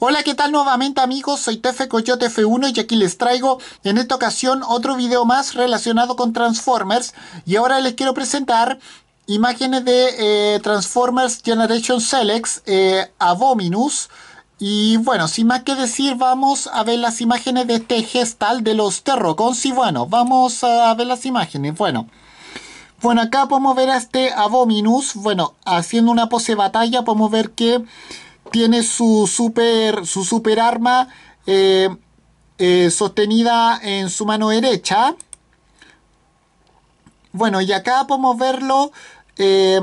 Hola, ¿qué tal nuevamente amigos? Soy Tefe Coyote F1 y aquí les traigo en esta ocasión otro video más relacionado con Transformers y ahora les quiero presentar imágenes de eh, Transformers Generation Selects eh, Abominus y bueno, sin más que decir, vamos a ver las imágenes de este gestal de los Terrocons y bueno, vamos a ver las imágenes, bueno... Bueno, acá podemos ver a este Abominus, bueno, haciendo una pose batalla, podemos ver que tiene su super, su arma eh, eh, sostenida en su mano derecha. Bueno, y acá podemos verlo. Eh,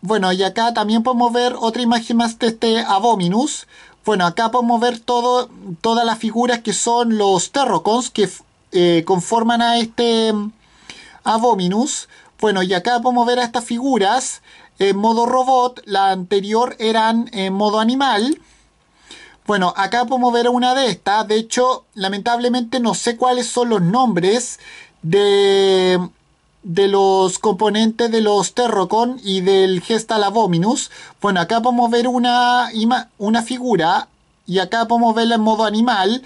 bueno, y acá también podemos ver otra imagen más de este Abominus. Bueno, acá podemos ver todo, todas las figuras que son los Terrocons que conforman a este mm, Abominus. Bueno, y acá podemos ver a estas figuras en eh, modo robot, la anterior eran en eh, modo animal. Bueno, acá podemos ver una de estas. De hecho, lamentablemente no sé cuáles son los nombres de, de los componentes de los Terrocon y del Gestal Abominus. Bueno, acá podemos ver una, una figura y acá podemos verla en modo animal,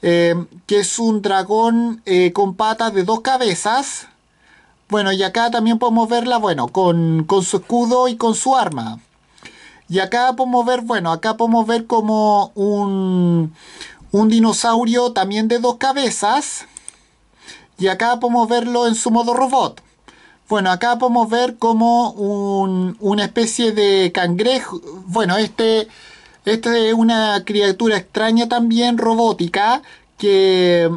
eh, que es un dragón con patas de dos cabezas. Bueno, y acá también podemos verla, bueno, con, su escudo y con su arma. Y acá podemos ver, bueno, acá podemos ver como un, dinosaurio también de dos cabezas. Y acá podemos verlo en su modo robot. Bueno, acá podemos ver como una especie de cangrejo. Bueno, este, este es una criatura extraña también robótica que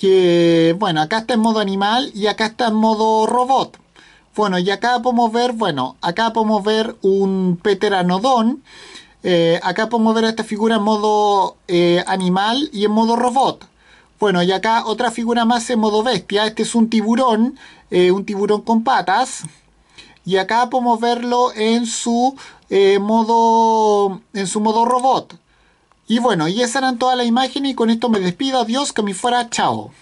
que, bueno, acá está en modo animal y acá está en modo robot. Bueno, y acá podemos ver, bueno, acá podemos ver un Peteranodón. Eh, acá podemos ver esta figura en modo eh, animal y en modo robot. Bueno, y acá otra figura más en modo bestia. Este es un tiburón, eh, un tiburón con patas. Y acá podemos verlo en su modo en su modo robot. Y bueno, y esa eran todas las imágenes y con esto me despido. Adiós, que me fuera. Chao.